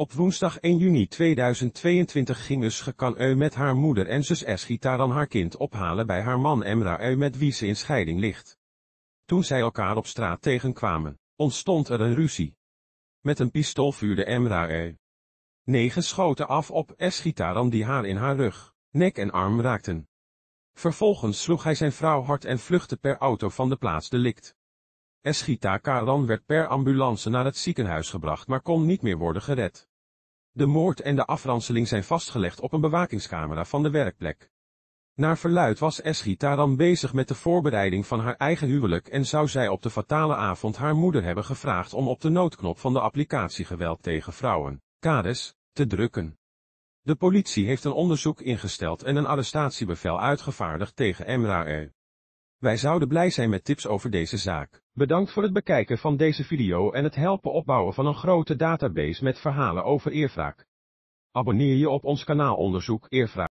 Op woensdag 1 juni 2022 ging Usgekan Eu met haar moeder en zus Esgitaran haar kind ophalen bij haar man Emra Eu met wie ze in scheiding ligt. Toen zij elkaar op straat tegenkwamen, ontstond er een ruzie. Met een pistool vuurde Emra Eu. Negen schoten af op Esgitaran die haar in haar rug, nek en arm raakten. Vervolgens sloeg hij zijn vrouw hard en vluchtte per auto van de plaats delict. Eschita Karan werd per ambulance naar het ziekenhuis gebracht maar kon niet meer worden gered. De moord en de afranseling zijn vastgelegd op een bewakingscamera van de werkplek. Naar verluid was Eschita dan bezig met de voorbereiding van haar eigen huwelijk en zou zij op de fatale avond haar moeder hebben gevraagd om op de noodknop van de applicatie geweld tegen vrouwen, KADES, te drukken. De politie heeft een onderzoek ingesteld en een arrestatiebevel uitgevaardigd tegen Emra E. Wij zouden blij zijn met tips over deze zaak. Bedankt voor het bekijken van deze video en het helpen opbouwen van een grote database met verhalen over eerwraak. Abonneer je op ons kanaal Onderzoek Eerwraak.